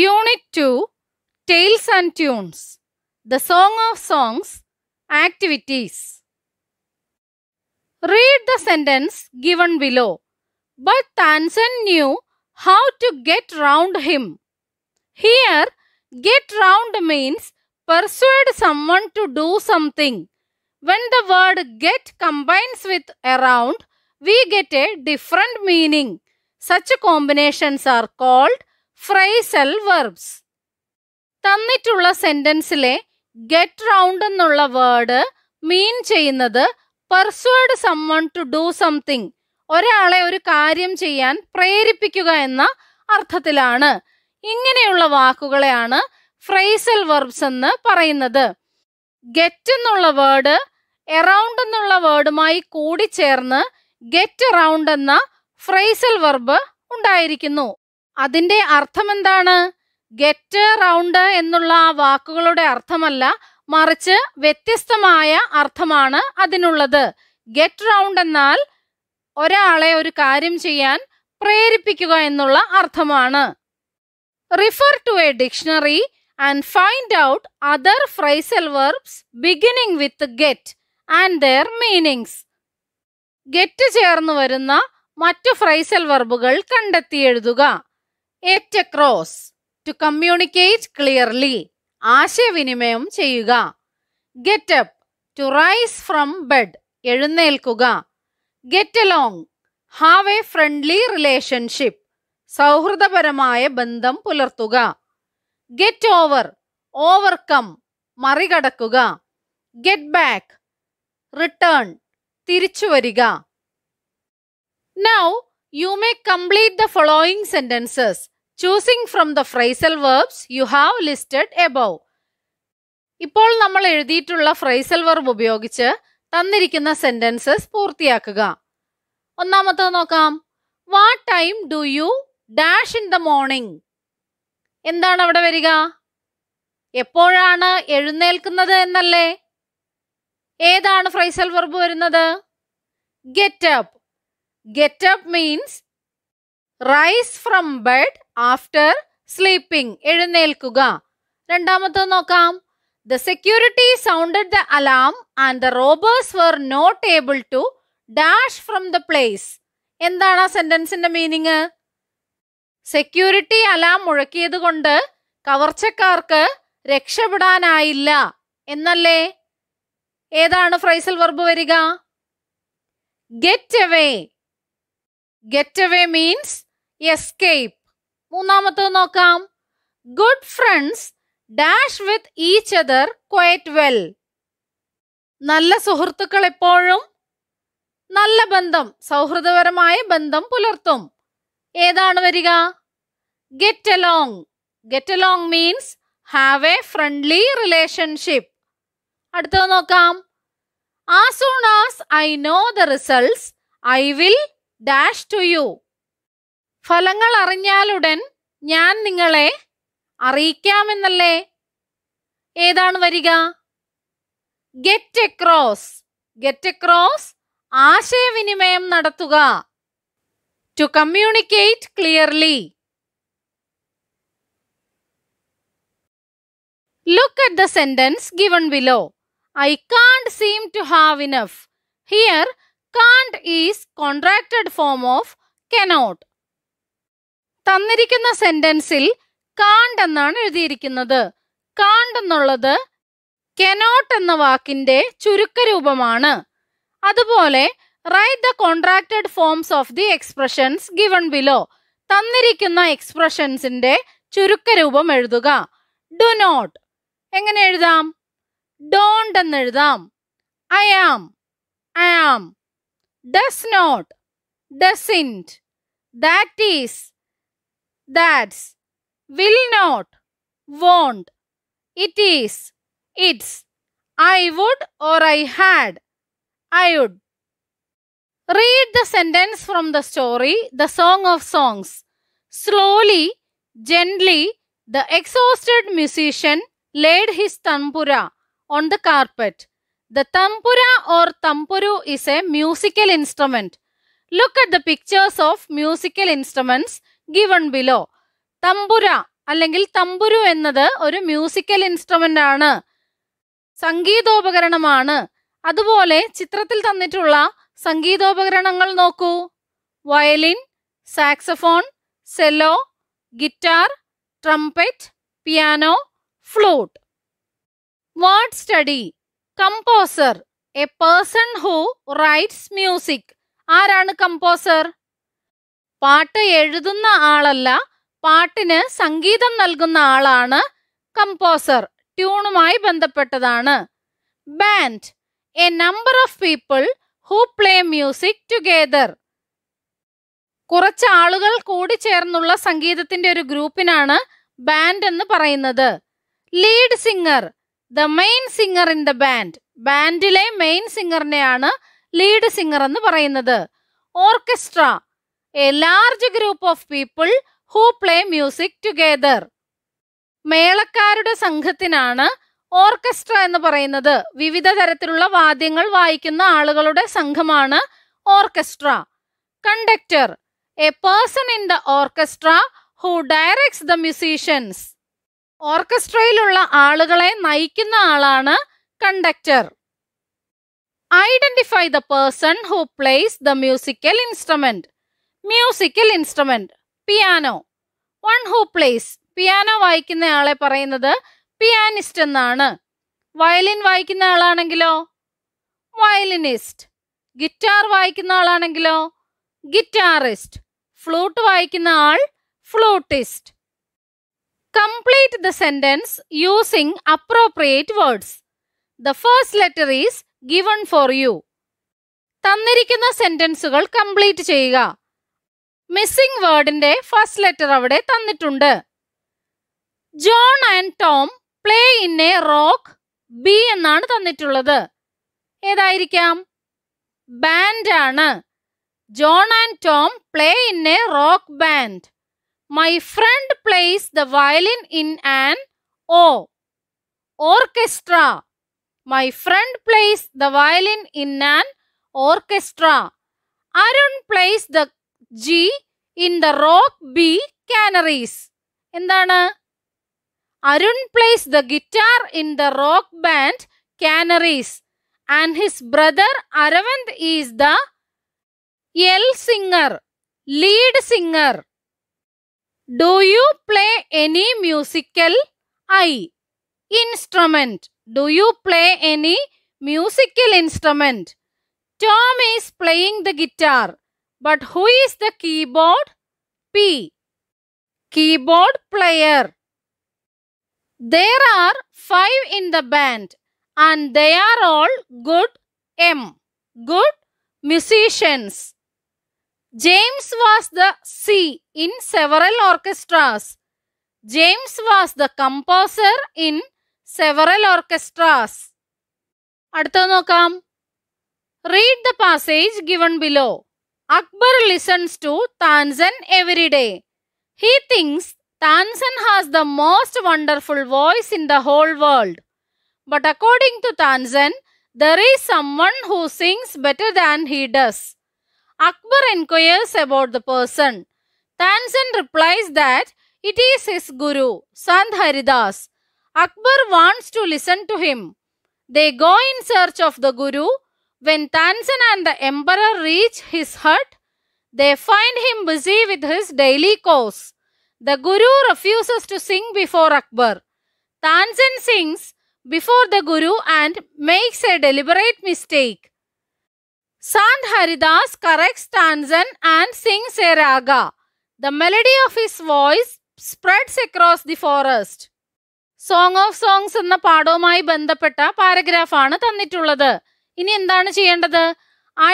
Unit 2 Tales and Tunes The Song of Songs Activities Read the sentence given below. But Tansen knew how to get round him. Here, get round means persuade someone to do something. When the word get combines with around, we get a different meaning. Such combinations are called phrasal verbs തന്നിട്ടുള്ള സെന്റൻസിലെ get round എന്നുള്ള word mean ചെയ്യുന്നത് persuade one to do something ഒരാളെ ഒരു കാര്യം ചെയ്യാൻ പ്രേരിപ്പിക്കുക എന്ന അർത്ഥത്തിലാണ് ഇങ്ങനെയുള്ള വാക്കുകളെയാണ് ഫ്രൈസൽ വെർബ്സ് എന്ന് പറയുന്നത് ഗെറ്റ് എന്നുള്ള വേർഡ് എറൗണ്ട് എന്നുള്ള വേർഡുമായി കൂടിച്ചേർന്ന് ഗെറ്റ് എറൗണ്ട് എന്ന ഫ്രൈസൽ വെർബ് ഉണ്ടായിരിക്കുന്നു അതിൻ്റെ എന്താണ് ഗെറ്റ് റൗണ്ട് എന്നുള്ള ആ വാക്കുകളുടെ അർത്ഥമല്ല മറിച്ച് വ്യത്യസ്തമായ അർത്ഥമാണ് അതിനുള്ളത് ഗെറ്റ് റൗണ്ട് എന്നാൽ ഒരാളെ ഒരു കാര്യം ചെയ്യാൻ പ്രേരിപ്പിക്കുക എന്നുള്ള അർത്ഥമാണ് refer to a dictionary and find out other phrasal verbs beginning with get and their meanings get ചേർന്ന് വരുന്ന മറ്റു ഫ്രൈസൽ വെർബുകൾ കണ്ടെത്തി എഴുതുക get across to communicate clearly ആശയവിനിമയം ചെയ്യുക get up to rise from bed എഴുന്നേൽക്കുക get along have a friendly relationship സൗഹൃദപരമായ ബന്ധം പുലർത്തുക ഗെറ്റ് ഓവർ ഓവർകം മറികടക്കുക ഗെറ്റ് ബാക്ക് റിട്ടേൺ തിരിച്ചു വരിക now you may complete the following sentences choosing from the phrasal verbs you have listed above ഇപ്പോൾ നമ്മൾ എഴുതിയിട്ടുള്ള ഫ്രൈസൽ വെർബ് ഉപയോഗിച്ച് തന്നിരിക്കുന്ന സെന്റൻസസ് പൂർത്തിയാക്കുക ഒന്നാമത്തെ നോക്കാം what time do you dash in the morning എന്താണ് അവിടെ വരിക എപ്പോഴാണ് എഴുന്നേൽക്കുന്നത് എന്നല്ലേ ഏതാണ് ഫ്രൈസൽ വെർബ് വരുന്നത് get up get up means rise from bed after sleeping എഴുന്നേൽക്കുക രണ്ടാമത്തെ നോക്കാം the security sounded the alarm and the robbers were not able to dash from the place എന്താണ് ആ സെന്റൻസിന്റെ മീനിങ് സെക്യൂരിറ്റി അലാം മുഴക്കിയത് കൊണ്ട് കവർച്ചക്കാർക്ക് രക്ഷപ്പെടാനായില്ല എന്നല്ലേ ഏതാണ് ഫ്രൈസൽ വർബ് വരിക get away get away means escape മൂന്നാമത്തത് നോക്കാം good friends dash with each other quite well നല്ല സുഹൃത്തുക്കൾ എപ്പോഴും നല്ല ബന്ധം സൗഹൃദപരമായ ബന്ധം പുലർത്തും ഏതാണ് വരിക get along get along means have a friendly relationship അടുത്തത് നോക്കാം as as I know the results I will dash to you ഫലങ്ങൾ അറിഞ്ഞാലുടൻ ഞാൻ നിങ്ങളെ അറിയിക്കാമെന്നല്ലേ ഏതാണ് വരിക ഗെറ്റ് എക്രോസ് ഗെറ്റ് എക്രോസ് ആശയവിനിമയം നടത്തുക to communicate clearly look at the sentence given below I can't seem to have enough here can't is contracted form of cannot തന്നിരിക്കുന്ന സെന്റൻസിൽ കാണ്ട് എന്നാണ് എഴുതിയിരിക്കുന്നത് കാണ്ട് എന്നുള്ളത് കെനോട്ട് എന്ന വാക്കിന്റെ ചുരുക്കരൂപമാണ് അതുപോലെ write the contracted forms of the expressions given below തന്നിരിക്കുന്ന എക്സ്പ്രഷൻസിന്റെ ചുരുക്കരൂപം എഴുതുക ഡു നോട്ട് എങ്ങനെ എഴുതാം ഡോണ്ട് എന്ന് എഴുതാം I am I am does not ഇൻറ്റ് that is that's, will not, won't, it is, it's, I would or I had, I would. Read the sentence from the story, The Song of Songs. Slowly, gently, the exhausted musician laid his tampura on the carpet. The tampura or tampuru is a musical instrument. Look at the pictures of musical instruments given below tambura അല്ലെങ്കിൽ തമ്പുരു എന്നത് ഒരു musical instrument ആണ് സംഗീതോപകരണമാണ് അതുപോലെ ചിത്രത്തിൽ തന്നിട്ടുള്ള സംഗീതോപകരണങ്ങൾ നോക്കൂ violin saxophone cello guitar trumpet piano flute word study composer a person who writes music ആരാണ് കമ്പോസർ പാട്ട് എഴുതുന്ന ആളല്ല പാട്ടിന് സംഗീതം നൽകുന്ന ആളാണ് കമ്പോസർ ട്യൂണുമായി ബന്ധപ്പെട്ടതാണ് band a number of people who play music together കുറച്ച് ആളുകൾ കൂടി ചേർന്നുള്ള സംഗീതത്തിന്റെ ഒരു ഗ്രൂപ്പിനാണ് ബാൻഡ് എന്ന് പറയുന്നത് lead singer the main singer in the band ബാൻഡിലെ മെയിൻ സിംഗറിനെയാണ് ലീഡ് സിംഗർ എന്ന് പറയുന്നത് orchestra a large group of people who play music together മേളക്കാരുടെ സംഘത്തിനാണ് ഓർക്കസ്ട്ര എന്ന് പറയുന്നത് വിവിധ തരത്തിലുള്ള വാദ്യങ്ങൾ വായിക്കുന്ന ആളുകളുടെ സംഘമാണ് orchestra conductor a person in the orchestra who directs the musicians ഓർക്കസ്ട്രയിലുള്ള ആളുകളെ നയിക്കുന്ന ആളാണ് conductor identify the person who plays the musical instrument musical instrument piano one who place piano വായിക്കുന്ന ആളെ പറയുന്നത് പിയാനിസ്റ്റ് എന്നാണ് വയലിൻ വായിക്കുന്ന ആളാണെങ്കിലോ വയലിനിസ്റ്റ് ഗിറ്റാർ വായിക്കുന്ന ആളാണെങ്കിലോ ഗിറ്റാറിസ്റ്റ് ഫ്ലൂട്ട് വായിക്കുന്ന ആൾ flutist complete the sentence using appropriate words the first letter is given for you തന്നിരിക്കുന്ന സെന്റൻസുകൾ കംപ്ലീറ്റ് ചെയ്യുക മിസ്സിംഗ് വേർഡിന്റെ ഫസ്റ്റ് ലെറ്റർ അവിടെ തന്നിട്ടുണ്ട് John and Tom play in a rock B എന്നാണ് തന്നിട്ടുള്ളത് ഏതായിരിക്കാം ബാൻഡ് ആണ് John and Tom play in a rock band my friend plays the violin in an o orchestra my friend plays the violin in an orchestra Arun plays the G in the rock band canaries. Indana Arun plays the guitar in the rock band canaries. And his brother Aravind is the L singer, lead singer. Do you play any musical I instrument? Do you play any musical instrument? Tom is playing the guitar. But who is the keyboard? P. Keyboard player. There are five in the band and they are all good M. Good musicians. James was the C in several orchestras. James was the composer in several orchestras. അടുത്ത നോക്കാം Read the passage given below. Akbar listens to Tanzan every day. He thinks Tanzan has the most wonderful voice in the whole world. But according to Tanzan, there is someone who sings better than he does. Akbar inquires about the person. Tanzan replies that it is his guru, Sandharidas. Akbar wants to listen to him. They go in search of the guru when Tansen and the emperor reach his hut, they find him busy with his daily course. The Guru refuses to sing before Akbar. Tansen sings before the Guru and makes a deliberate mistake. Sant Haridas corrects Tansen and sings a raga. The melody of his voice spreads across the forest. Song of songs എന്ന പാഠവുമായി ബന്ധപ്പെട്ട പാരഗ്രാഫാണ് തന്നിട്ടുള്ളത് ഇനി എന്താണ് ചെയ്യേണ്ടത്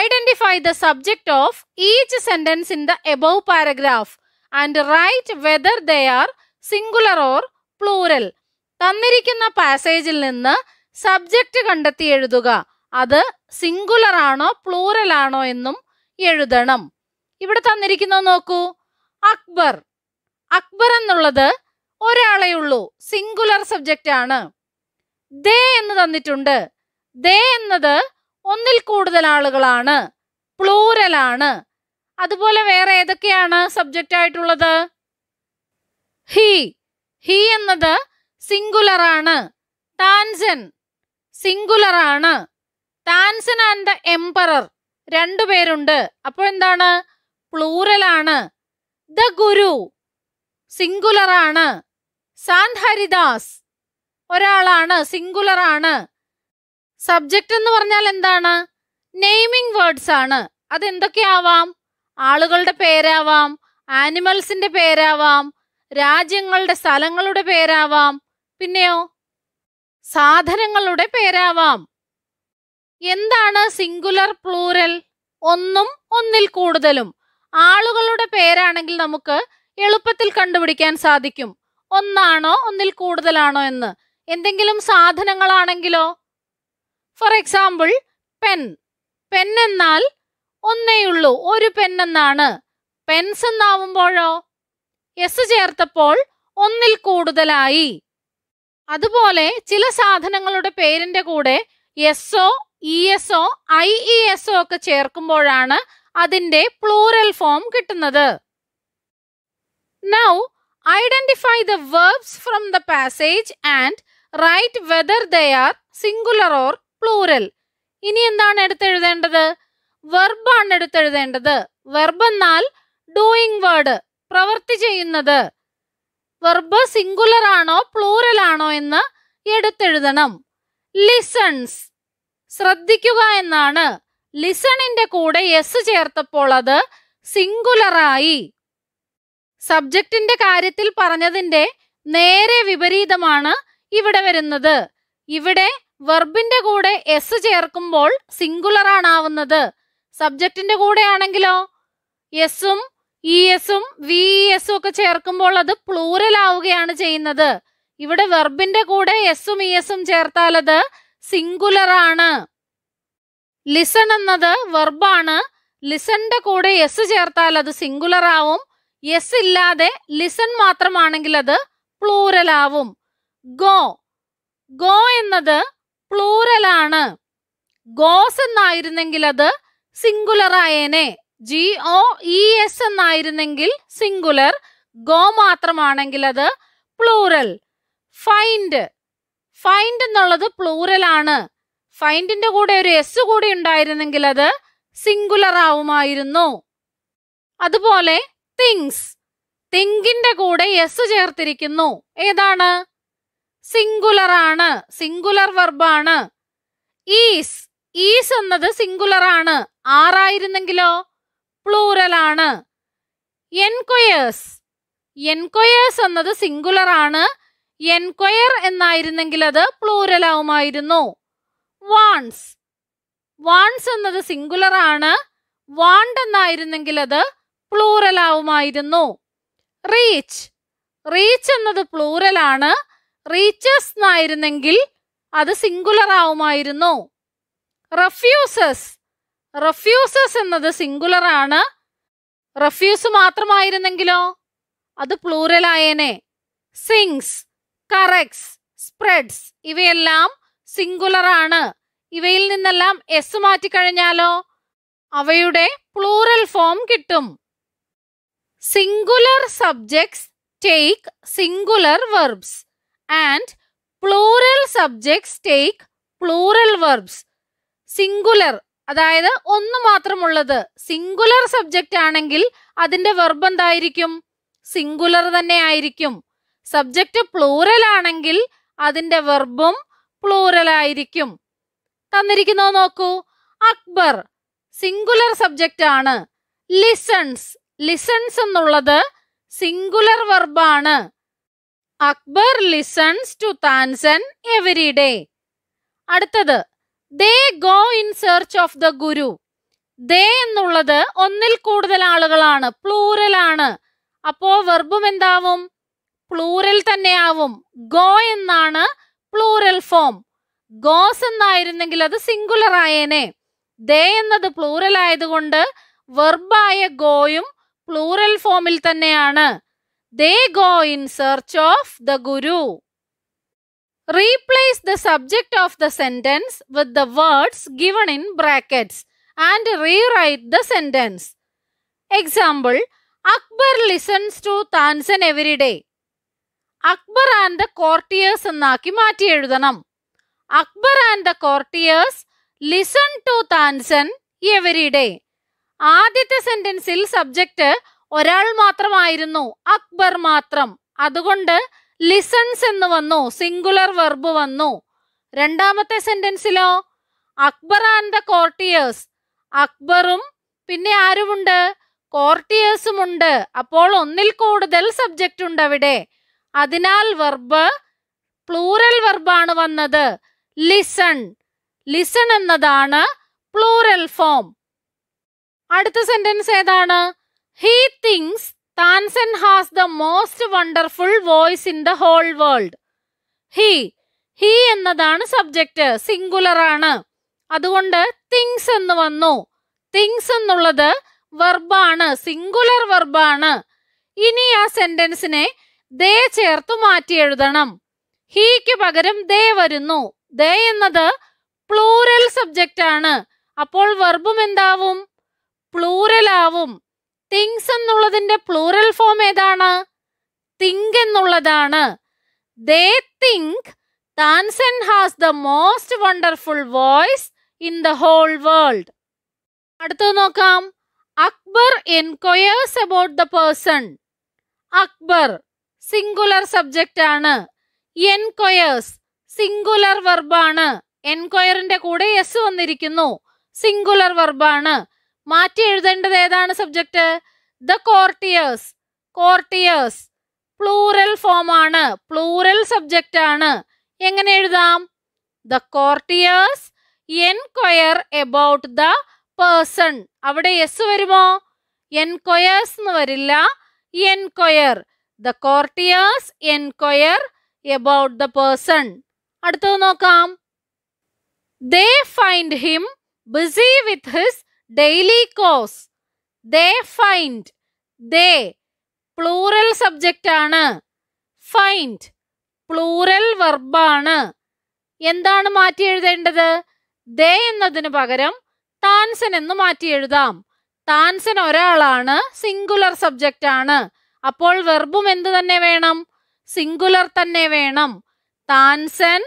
identify the subject of each sentence in the above paragraph and write whether they are singular or plural തന്നിരിക്കുന്ന പാസേജിൽ നിന്ന് സബ്ജക്റ്റ് കണ്ടെത്തി എഴുതുക അത് സിംഗുലർ ആണോ പ്ലൂറൽ ആണോ എന്നും എഴുതണം ഇവിടെ തന്നിരിക്കുന്നത് നോക്കൂ അക്ബർ അക്ബർ എന്നുള്ളത് ഒരാളെ ഉള്ളൂ സിംഗുലർ സബ്ജക്റ്റ് ആണ് ദേ എന്ന് തന്നിട്ടുണ്ട് ദേ എന്നത് ഒന്നിൽ കൂടുതൽ ആളുകളാണ് പ്ലൂരലാണ് അതുപോലെ വേറെ ഏതൊക്കെയാണ് സബ്ജക്റ്റ് ആയിട്ടുള്ളത് ഹി ഹി എന്നത് സിംഗുലർ ആണ് താൻസൻ സിംഗുലർ ആണ് താൻസൻ ആൻഡ് ദ എംപറർ രണ്ടുപേരുണ്ട് അപ്പോൾ എന്താണ് പ്ലൂറലാണ് ദ ഗുരു സിംഗുലർ ആണ് സാന്ത് ഹരിദാസ് ഒരാളാണ് സിംഗുലർ ആണ് സബ്ജക്റ്റ് എന്ന് പറഞ്ഞാൽ എന്താണ് നെയ്മിംഗ് വേർഡ്സ് ആണ് അതെന്തൊക്കെയാവാം ആളുകളുടെ പേരാവാം ആനിമൽസിന്റെ പേരാവാം രാജ്യങ്ങളുടെ സ്ഥലങ്ങളുടെ പേരാവാം പിന്നെയോ സാധനങ്ങളുടെ പേരാവാം എന്താണ് സിംഗുലർ പ്ലൂരൽ ഒന്നും ഒന്നിൽ കൂടുതലും ആളുകളുടെ പേരാണെങ്കിൽ നമുക്ക് എളുപ്പത്തിൽ കണ്ടുപിടിക്കാൻ സാധിക്കും ഒന്നാണോ ഒന്നിൽ കൂടുതലാണോ എന്ന് എന്തെങ്കിലും സാധനങ്ങളാണെങ്കിലോ ഫോർ എക്സാമ്പിൾ പെൻ പെൻ എന്നാൽ ഒന്നേയുള്ളൂ ഒരു പെൻ എന്നാണ് പെൻസ് എന്നാവുമ്പോഴോ എസ് ചേർത്തപ്പോൾ ഒന്നിൽ കൂടുതലായി അതുപോലെ ചില സാധനങ്ങളുടെ പേരിന്റെ കൂടെ S O E S O I E S O ഒക്കെ ചേർക്കുമ്പോഴാണ് അതിന്റെ പ്ലൂറൽ ഫോം കിട്ടുന്നത് now identify the verbs from the passage and write whether they are singular or plural ഇനി എന്താണ് എടുത്തെഴുതേണ്ടത് വെർബാണ് എടുത്തെഴുതേണ്ടത് വെർബ് എന്നാൽ ഡൂയിങ് വേർഡ് പ്രവൃത്തി ചെയ്യുന്നത് വെർബ് സിംഗുലർ ആണോ പ്ലൂറൽ ആണോ എന്ന് എടുത്തെഴുതണം ലിസൺസ് ശ്രദ്ധിക്കുക എന്നാണ് ലിസണിന്റെ കൂടെ എസ് ചേർത്തപ്പോൾ അത് സിംഗുലറായി സബ്ജക്റ്റിന്റെ കാര്യത്തിൽ പറഞ്ഞതിന്റെ നേരെ വിപരീതമാണ് ഇവിടെ വരുന്നത് ഇവിടെ വെർബിന്റെ കൂടെ എസ് ചേർക്കുമ്പോൾ സിംഗുലർ ആണാവുന്നത് സബ്ജക്റ്റിന്റെ കൂടെ ആണെങ്കിലോ എസും ഇ എസും വി ഇ എസും ഒക്കെ ചേർക്കുമ്പോൾ അത് പ്ലൂറൽ ആവുകയാണ് ചെയ്യുന്നത് ഇവിടെ വെർബിന്റെ കൂടെ എസും ഇ എസും ചേർത്താൽ അത് സിംഗുലർ ആണ് ലിസൺ എന്നത് വെർബാണ് ലിസണിന്റെ കൂടെ എസ് ചേർത്താൽ അത് സിംഗുലർ ആവും എസ് ഇല്ലാതെ ലിസൺ മാത്രമാണെങ്കിൽ അത് പ്ലൂറൽ ആവും ഗോ ഗോ എന്നത് പ്ലൂറലാണ് ഗോസ് എന്നായിരുന്നെങ്കിൽ അത് സിംഗുലറായേനെ ജി ഒ ഇ എസ് എന്നായിരുന്നെങ്കിൽ സിംഗുലർ ഗോ മാത്രമാണെങ്കിൽ അത് പ്ലൂറൽ ഫൈൻഡ് ഫൈൻഡ് എന്നുള്ളത് പ്ലൂറലാണ് ഫൈൻഡിന്റെ കൂടെ ഒരു എസ് കൂടി ഉണ്ടായിരുന്നെങ്കിൽ അത് സിംഗുലർ ആവുമായിരുന്നു അതുപോലെ തിങ്സ് തിങ്കിന്റെ കൂടെ എസ് ചേർത്തിരിക്കുന്നു ഏതാണ് സിംഗുലർ ആണ് സിംഗുലർ വെർബാണ് ഈസ് ഈസ് എന്നത് സിംഗുലർ ആണ് ആറായിരുന്നെങ്കിലോ പ്ലൂറൽ ആണ് എൻക്വയേഴ്സ് എൻക്വയേഴ്സ് എന്നത് സിംഗുലർ ആണ് എൻക്വയർ എന്നായിരുന്നെങ്കിൽ അത് പ്ലൂറൽ ആവുമായിരുന്നു വാൺസ് വാൺസ് എന്നത് സിംഗുലർ ആണ് വാണ്ട് എന്നായിരുന്നെങ്കിൽ അത് പ്ലൂറൽ ആവുമായിരുന്നു റീച്ച് റീച്ച് എന്നത് പ്ലൂറൽ ആണ് റീച്ചേഴ്സ് എന്നായിരുന്നെങ്കിൽ അത് സിംഗുലർ ആവുമായിരുന്നു റഫ്യൂസസ് റഫ്യൂസസ് എന്നത് സിംഗുലർ ആണ് റഫ്യൂസ് മാത്രമായിരുന്നെങ്കിലോ അത് പ്ലൂറൽ ആയേനെ സിങ്സ് കറക്സ് സ്പ്രെഡ്സ് ഇവയെല്ലാം സിംഗുലർ ആണ് ഇവയിൽ നിന്നെല്ലാം എസ് മാറ്റിക്കഴിഞ്ഞാലോ അവയുടെ പ്ലൂറൽ ഫോം കിട്ടും singular subjects take singular verbs and plural subjects take plural verbs. Singular അതായത് ഒന്ന് മാത്രമുള്ളത് സിംഗുലർ സബ്ജക്റ്റ് ആണെങ്കിൽ അതിന്റെ വെർബ് എന്തായിരിക്കും സിംഗുലർ തന്നെ ആയിരിക്കും സബ്ജക്റ്റ് പ്ലൂറൽ ആണെങ്കിൽ അതിന്റെ വെർബും പ്ലൂറൽ ആയിരിക്കും തന്നിരിക്കുന്നത് നോക്കൂ അക്ബർ സിംഗുലർ സബ്ജക്റ്റ് ആണ് ലിസൺസ് ലിസൺസ് എന്നുള്ളത് സിംഗുലർ വെർബാണ് Akbar listens to Tansen every day അടുത്തത് they go in search of the guru they എന്നുള്ളത് ഒന്നിൽ കൂടുതൽ ആളുകളാണ് പ്ലൂറൽ ആണ് അപ്പോ വെർബും എന്താവും പ്ലൂറൽ തന്നെയാവും ഗോ എന്നാണ് പ്ലൂറൽ ഫോം ഗോസ് എന്നായിരുന്നെങ്കിൽ അത് സിംഗുലർ ആയേനെ ദേ എന്നത് പ്ലൂറൽ ആയതുകൊണ്ട് വെർബായ ഗോയും പ്ലൂറൽ ഫോമിൽ തന്നെയാണ് They go in search of the Guru. Replace the subject of the sentence with the words given in brackets and rewrite the sentence. Example Akbar listens to Tansen every day. Akbar and the courtiers courtiers maati മാറ്റി Akbar and the courtiers listen to to every day. Day sentence il subject ഒരാൾ മാത്രമായിരുന്നു അക്ബർ മാത്രം അതുകൊണ്ട് listens എന്ന് വന്നു singular verb വന്നു രണ്ടാമത്തെ സെന്റൻസിലോ അക്ബർ ആൻഡ് ദ കോർട്ടിയേഴ്സ് അക്ബറും പിന്നെ ആരുമുണ്ട് കോർട്ടിയേഴ്സും ഉണ്ട് അപ്പോൾ ഒന്നിൽ കൂടുതൽ സബ്ജക്റ്റ് ഉണ്ട് അവിടെ അതിനാൽ വെർബ് പ്ലൂറൽ വെർബാണ് വന്നത് ലിസൺ ലിസൺ എന്നതാണ് പ്ലൂറൽ ഫോം അടുത്ത സെന്റൻസ് ഏതാണ് he thinks Tansen has the most wonderful voice in the whole world he he എന്നതാണ് സബ്ജക്റ്റ് സിംഗുലർ ആണ് അതുകൊണ്ട് തിങ്സ് എന്ന് വന്നു തിങ്സ് എന്നുള്ളത് വെർബാണ് സിംഗുലർ വെർബാണ് ഇനി ആ സെന്റൻസിനെ ദേ ചേർത്ത് മാറ്റി എഴുതണം ഹീക്ക് പകരം ദേ വരുന്നു ദേ എന്നത് പ്ലൂരൽ സബ്ജക്റ്റ് ആണ് അപ്പോൾ വെർബും എന്താവും പ്ലൂറൽ ആവും തിങ്സ് എന്നുള്ളതിന്റെ പ്ലൂറൽ ഫോം ഏതാണ് തിങ്ക് എന്നുള്ളതാണ് they think Tansen has the most wonderful voice in the whole world അടുത്ത നോക്കാം Akbar enquires about the person Akbar singular subject ആണ് എൻക്വയേഴ്സ് സിംഗുലർ വെർബാണ് എൻക്വയറിന്റെ കൂടെ എസ് വന്നിരിക്കുന്നു സിംഗുലർ വെർബാണ് മാറ്റി എഴുതേണ്ടത് ഏതാണ് subject the courtiers courtiers plural form ആണ് പ്ലൂറൽ സബ്ജക്റ്റ് ആണ് എങ്ങനെ എഴുതാം the courtiers enquire about the person അവിടെ എസ് വരുമോ എൻക്വയേഴ്സ് എന്ന് വരില്ല enquire the courtiers enquire about the person അടുത്തത് നോക്കാം they find him busy with his daily കോസ് they find they plural subject ആണ് ഫൈൻഡ് പ്ലൂറൽ വെർബാണ് എന്താണ് മാറ്റി എഴുതേണ്ടത് ദേ എന്നതിന് പകരം താൻസൻ എന്ന് മാറ്റി എഴുതാം താൻസൻ ഒരാളാണ് സിംഗുലർ സബ്ജക്റ്റ് ആണ് അപ്പോൾ വെർബും എന്ത് തന്നെ വേണം സിംഗുലർ തന്നെ വേണം Tansen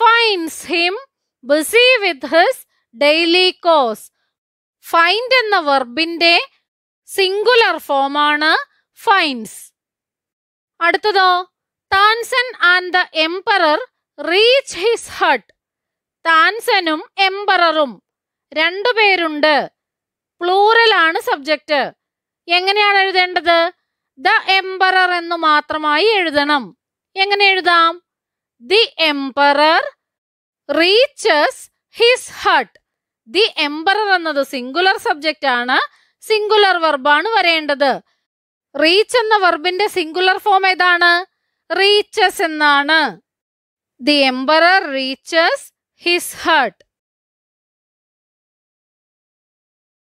finds him busy with his daily കോസ് ഫൈൻഡ് എന്ന വെർബിന്റെ സിംഗുലർ ഫോമാണ് ഫൈൻസ് അടുത്തതോ Tansen and the emperor reach his hut താൻസനും എംപററും രണ്ടുപേരുണ്ട് ആണ് സബ്ജക്റ്റ് എങ്ങനെയാണ് എഴുതേണ്ടത് ദ എംപറർ എന്ന് മാത്രമായി എഴുതണം എങ്ങനെ എഴുതാം the emperor reaches his hut the emperor എന്നത് സിംഗുലർ സബ്ജക്റ്റ് ആണ് സിംഗുലർ വെർബാണ് വരേണ്ടത് റീച്ച് എന്ന വെർബിന്റെ സിംഗുലർ ഫോം ഏതാണ് റീച്ചസ് എന്നാണ് the emperor reaches his hurt